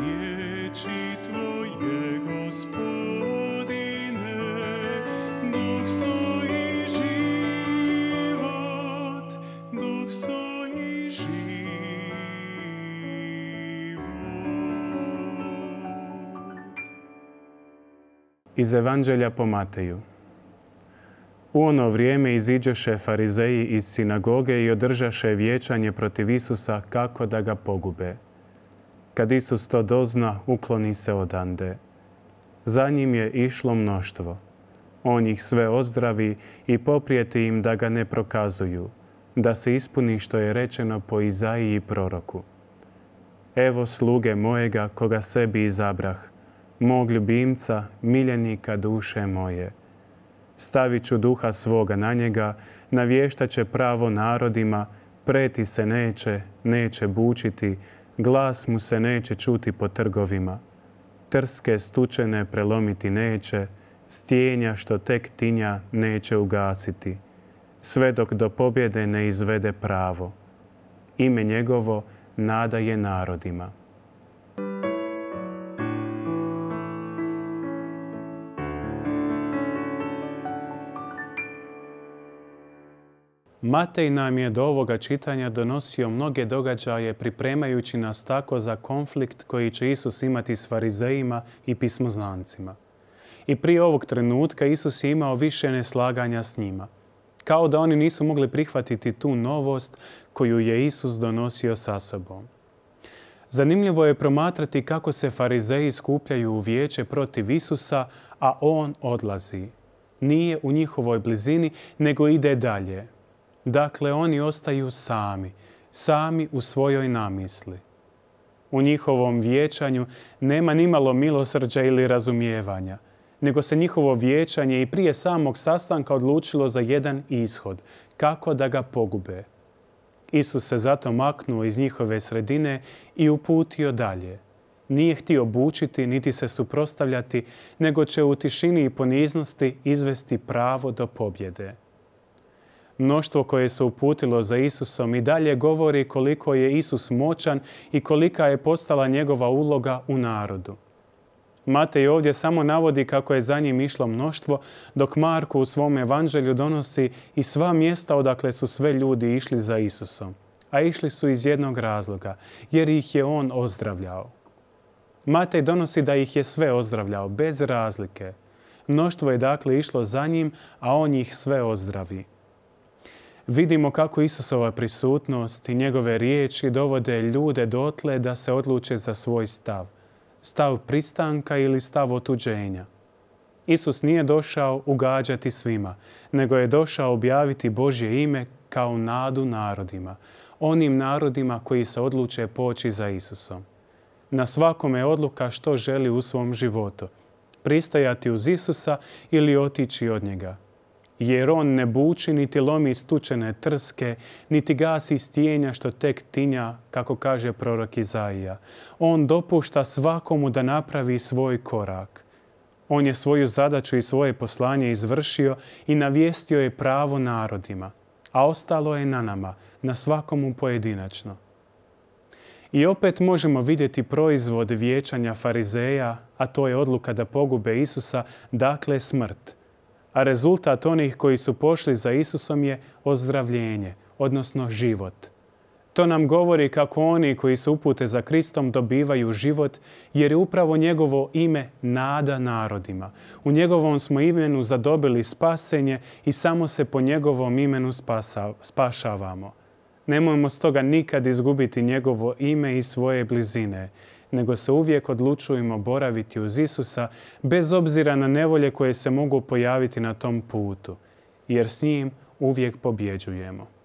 Riječi Tvoje, Gospodine, so Iz Evanđelja po Mateju. U ono vrijeme iziđeše farizeji iz sinagoge i održaše vječanje protiv Isusa kako da ga pogube. Kad Isus to dozna, ukloni se odande. Za njim je išlo mnoštvo. On ih sve ozdravi i poprijeti im da ga ne prokazuju, da se ispuni što je rečeno po Izaiji proroku. Evo sluge mojega koga sebi izabrah, mog ljubimca, miljenika duše moje. Stavit ću duha svoga na njega, navještaće pravo narodima, preti se neće, neće bučiti, Glas mu se neće čuti po trgovima. Trske stučene prelomiti neće, stijenja što tek tinja neće ugasiti. Sve dok do pobjede ne izvede pravo. Ime njegovo nada je narodima. Matej nam je do ovoga čitanja donosio mnoge događaje pripremajući nas tako za konflikt koji će Isus imati s farizejima i pismoznancima. I prije ovog trenutka Isus je imao više neslaganja s njima. Kao da oni nisu mogli prihvatiti tu novost koju je Isus donosio sa sobom. Zanimljivo je promatrati kako se farizeji skupljaju u vijeće protiv Isusa, a on odlazi. Nije u njihovoj blizini, nego ide dalje, Dakle, oni ostaju sami, sami u svojoj namisli. U njihovom vječanju nema nimalo milosrđa ili razumijevanja, nego se njihovo vječanje i prije samog sastanka odlučilo za jedan ishod, kako da ga pogube. Isus se zato maknuo iz njihove sredine i uputio dalje. Nije htio bučiti niti se suprostavljati, nego će u tišini i poniznosti izvesti pravo do pobjede. Mnoštvo koje se uputilo za Isusom i dalje govori koliko je Isus moćan i kolika je postala njegova uloga u narodu. Matej ovdje samo navodi kako je za njim išlo mnoštvo, dok Marku u svom evanđelju donosi i sva mjesta odakle su sve ljudi išli za Isusom. A išli su iz jednog razloga, jer ih je On ozdravljao. Matej donosi da ih je sve ozdravljao, bez razlike. Mnoštvo je dakle išlo za njim, a On ih sve ozdravi vidimo kako Isusova prisutnost i njegove riječi dovode ljude dotle da se odluče za svoj stav, stav pristanka ili stav otuđenja. Isus nije došao ugađati svima, nego je došao objaviti Božje ime kao nadu narodima, onim narodima koji se odluče poći za Isusom. Na svakome je odluka što želi u svom životu, pristajati uz Isusa ili otići od njega – jer on ne buči, niti lomi stučene trske, niti gasi stijenja što tek tinja, kako kaže prorok Izaija. On dopušta svakomu da napravi svoj korak. On je svoju zadaću i svoje poslanje izvršio i navijestio je pravo narodima, a ostalo je na nama, na svakomu pojedinačno. I opet možemo vidjeti proizvod vječanja farizeja, a to je odluka da pogube Isusa, dakle smrt – a rezultat onih koji su pošli za Isusom je ozdravljenje, odnosno život. To nam govori kako oni koji se upute za Kristom dobivaju život, jer je upravo njegovo ime nada narodima. U njegovom smo imenu zadobili spasenje i samo se po njegovom imenu spašavamo. Nemojmo stoga nikad izgubiti njegovo ime i svoje blizine, nego se uvijek odlučujemo boraviti uz Isusa bez obzira na nevolje koje se mogu pojaviti na tom putu, jer s njim uvijek pobjeđujemo.